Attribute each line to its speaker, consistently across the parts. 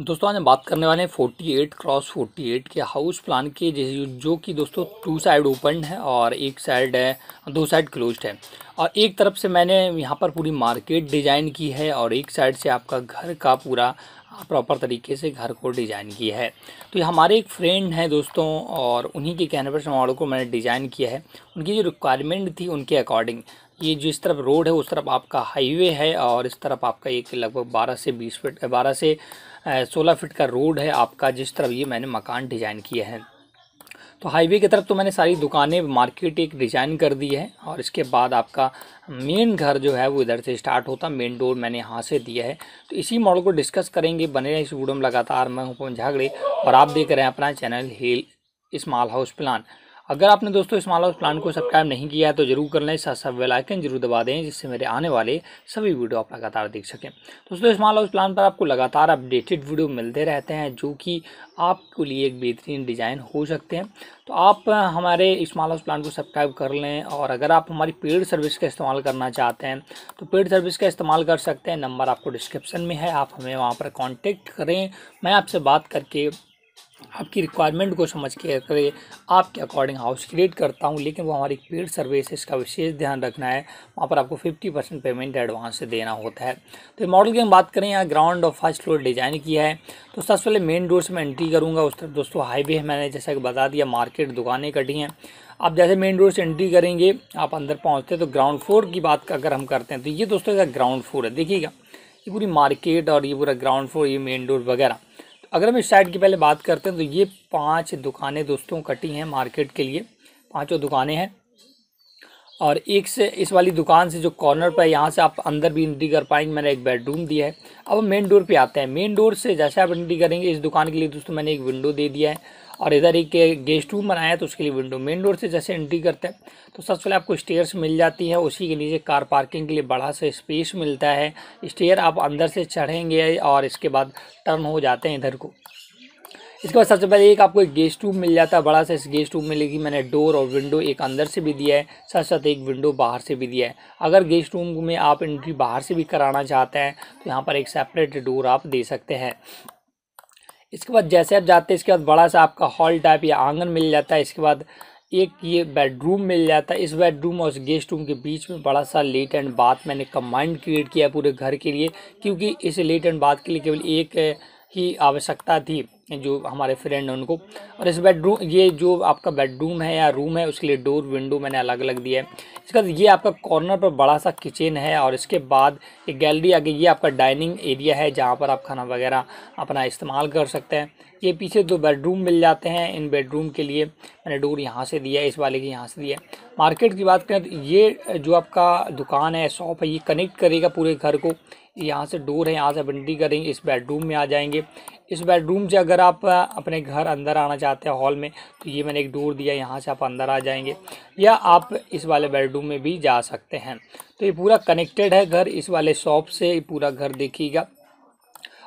Speaker 1: दोस्तों आज हम बात करने वाले हैं 48 क्रॉस 48 के हाउस प्लान के जैसे जो कि दोस्तों टू साइड ओपन है और एक साइड है दो साइड क्लोज्ड है और एक तरफ से मैंने यहाँ पर पूरी मार्केट डिज़ाइन की है और एक साइड से आपका घर का पूरा प्रॉपर तरीके से घर को डिज़ाइन किया है तो ये हमारे एक फ्रेंड हैं दोस्तों और उन्हीं के कहने पर समारोह को मैंने डिज़ाइन किया है उनकी जो रिक्वायरमेंट थी उनके अकॉर्डिंग ये जो इस तरफ रोड है उस तरफ आपका हाईवे है और इस तरफ आपका एक लगभग 12 से 20 फीट 12 से 16 फीट का रोड है आपका जिस तरफ ये मैंने मकान डिज़ाइन किया है तो हाईवे की तरफ तो मैंने सारी दुकानें मार्केट एक डिज़ाइन कर दी है और इसके बाद आपका मेन घर जो है वो इधर से स्टार्ट होता मेन डोर मैंने यहाँ से दिया है तो इसी मॉडल को डिस्कस करेंगे बने रहे इस वीडियो में लगातार मैं हूँ पवन झागड़े और आप देख रहे हैं अपना channel hill small house plan अगर आपने दोस्तों इस माला उस प्लान को सब्सक्राइब नहीं किया है तो जरूर कर लें साथ साथ बेलाइकन जरूर दबा दें जिससे मेरे आने वाले सभी वीडियो आप लगातार देख सकें दोस्तों इस माला उस प्लान पर आपको लगातार अपडेटेड वीडियो मिलते रहते हैं जो कि आपके लिए एक बेहतरीन डिज़ाइन हो सकते हैं तो आप हमारे इस माला उस प्लान को सब्सक्राइब कर लें और अगर आप हमारी पेड सर्विस का इस्तेमाल करना चाहते हैं तो पेड सर्विस का इस्तेमाल कर सकते हैं नंबर आपको डिस्क्रिप्शन में है आप हमें वहाँ पर कॉन्टेक्ट करें मैं आपसे बात करके आपकी रिक्वायरमेंट को समझ के करें आपके अकॉर्डिंग हाउस क्रिएट करता हूँ लेकिन वो हमारी पेड सर्विसेज का विशेष ध्यान रखना है वहाँ पर आपको 50 परसेंट पेमेंट एडवांस से देना होता है तो मॉडल की हम बात करें यहाँ ग्राउंड और फर्स्ट फ्लोर डिजाइन किया है तो सबसे पहले मेन रोड से मैं एंट्री करूँगा उस तरफ दोस्तों हाईवे मैंने जैसा कि बता दिया मार्केट दुकानें कटी हैं आप जैसे मेन रोड से एंट्री करेंगे आप अंदर पहुँचते हैं तो ग्राउंड फ्लोर की बात अगर हम करते हैं तो ये दोस्तों का ग्राउंड फ्लोर है देखिएगा ये पूरी मार्केट और ये पूरा ग्राउंड फ्लोर ये मेन रोड वगैरह अगर हम इस साइड की पहले बात करते हैं तो ये पांच दुकानें दोस्तों कटी हैं मार्केट के लिए पांचों दुकानें हैं और एक से इस वाली दुकान से जो कॉर्नर पर है यहाँ से आप अंदर भी एंट्री कर पाएंगे मैंने एक बेडरूम दिया है अब मेन डोर पे आते हैं मेन डोर से जैसे आप एंट्री करेंगे इस दुकान के लिए दोस्तों मैंने एक विंडो दे दिया है और इधर एक गेस्ट रूम बनाया है तो उसके लिए विंडो मेन डोर से जैसे एंट्री करते हैं तो सबसे पहले आपको स्टेयर्स मिल जाती है उसी के नीचे कार पार्किंग के लिए बड़ा सा स्पेस मिलता है स्टेयर आप अंदर से चढ़ेंगे और इसके बाद टर्न हो जाते हैं इधर को इसके बाद सबसे पहले एक आपको एक गेस्ट रूम मिल जाता है बड़ा सा इस गेस्ट रूम में लेकिन मैंने डोर और विंडो एक अंदर से भी दिया है साथ साथ एक विंडो बाहर से भी दिया है अगर गेस्ट रूम में आप एंट्री बाहर से भी कराना चाहते हैं तो यहाँ पर एक सेपरेट डोर आप दे सकते हैं इसके बाद जैसे आप जाते हैं इसके बाद बड़ा सा आपका हॉल टाइप या आंगन मिल जाता है इसके बाद एक ये बेडरूम मिल जाता है इस बेडरूम और इस गेस्ट रूम के बीच में बड़ा सा लेट एंड बाथ मैंने कम्बाइंड क्रिएट किया पूरे घर के लिए क्योंकि इस लेट एंड बाथ के लिए केवल एक ही आवश्यकता थी जो हमारे फ्रेंड हैं उनको और इस बेडरूम ये जो आपका बेडरूम है या रूम है उसके लिए डोर विंडो मैंने अलग अलग दिया है इसके बाद ये आपका कॉर्नर पर बड़ा सा किचन है और इसके बाद एक गैलरी आगे ये आपका डाइनिंग एरिया है जहाँ पर आप खाना वगैरह अपना इस्तेमाल कर सकते हैं ये पीछे दो बेडरूम मिल जाते हैं इन बेडरूम के लिए मैंने डोर यहाँ से दिया है इस वाले की यहाँ से दिया है मार्केट की बात करें तो ये जो आपका दुकान है शॉप है ये कनेक्ट करेगा पूरे घर को यहाँ से डोर है यहाँ से बंडी करेंगे इस बेडरूम में आ जाएंगे इस बेडरूम से अगर आप अपने घर अंदर आना चाहते हैं हॉल में तो ये मैंने एक डोर दिया यहाँ से आप अंदर आ जाएंगे या आप इस वाले बेडरूम में भी जा सकते हैं तो ये पूरा कनेक्टेड है घर इस वाले शॉप से पूरा घर देखिएगा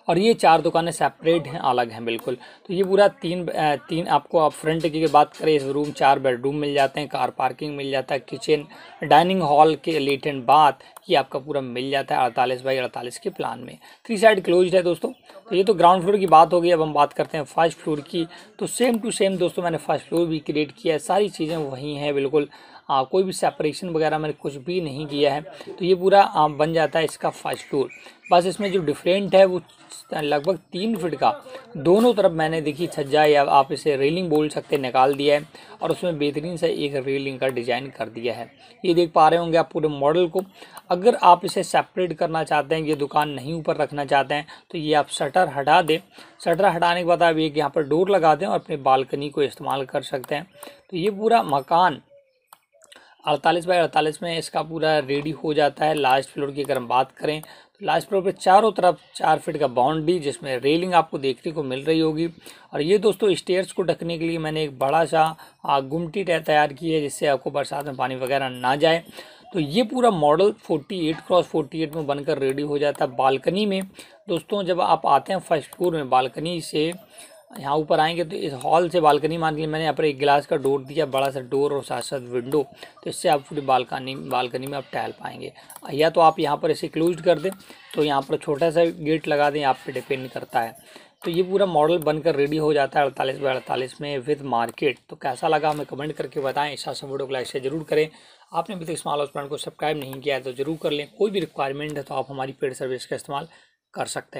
Speaker 1: और ये चार दुकानें सेपरेट हैं अलग हैं बिल्कुल तो ये पूरा तीन तीन आपको आप फ्रंट की बात करें इस रूम चार बेडरूम मिल जाते हैं कार पार्किंग मिल जाता है किचन डाइनिंग हॉल के एंड बाथ ये आपका पूरा मिल जाता है अड़तालीस बाई अड़तालीस के प्लान में थ्री साइड क्लोज है दोस्तों तो ये तो ग्राउंड फ्लोर की बात हो गई अब हम बात करते हैं फर्स्ट फ्लोर की तो सेम टू सेम दोस्तों मैंने फर्स्ट फ्लोर भी क्रिएट किया है सारी चीज़ें वहीं हैं बिल्कुल आ, कोई भी सेपरेशन वगैरह मैंने कुछ भी नहीं किया है तो ये पूरा आ, बन जाता है इसका फर्स्ट टूर बस इसमें जो डिफरेंट है वो लगभग तीन फिट का दोनों तरफ मैंने देखी छज्जा या आप इसे रेलिंग बोल सकते निकाल दिया है और उसमें बेहतरीन से एक रेलिंग का डिज़ाइन कर दिया है ये देख पा रहे होंगे आप पूरे मॉडल को अगर आप इसे सेपरेट करना चाहते हैं ये दुकान नहीं ऊपर रखना चाहते हैं तो ये आप शटर हटा दें शटर हटाने के बाद आप एक यहाँ पर डोर लगा दें और अपने बालकनी को इस्तेमाल कर सकते हैं तो ये पूरा मकान अड़तालीस बाई अड़तालीस में इसका पूरा रेडी हो जाता है लास्ट फ्लोर की अगर हम बात करें तो लास्ट फ्लोर पे चारों तरफ चार फीट का बाउंड्री जिसमें रेलिंग आपको देखने को मिल रही होगी और ये दोस्तों स्टेयर्स को ढकने के लिए मैंने एक बड़ा सा गुमटी तैयार की है जिससे आपको बरसात में पानी वगैरह ना जाए तो ये पूरा मॉडल 48 क्रॉस 48 में बनकर रेडी हो जाता है बालकनी में दोस्तों जब आप आते हैं फर्स्ट फ्लोर में बालकनी से यहाँ ऊपर आएंगे तो इस हॉल से बालकनी मान ली मैंने यहाँ पर एक गिलास का डोर दिया बड़ा सा डोर और साथ साथ विंडो तो इससे आप पूरी बालकनी बालकनी में आप टहल पाएंगे या तो आप यहाँ पर इसे क्लोज कर दें तो यहाँ पर छोटा सा गेट लगा दें आप पर डिपेंड करता है तो ये पूरा मॉडल बनकर रेडी हो जाता है अड़तालीस बाई अड़तालीस में विद मार्केट तो कैसा लगा हमें कमेंट करके बताएं इस वीडियो को लाइक से जरूर करें आपने अभी तक स्मॉल हाउस प्लान को सब्सक्राइब नहीं किया है तो जरूर कर लें कोई भी रिक्वायरमेंट है तो आप हमारी पेड सर्विस का इस्तेमाल कर सकते हैं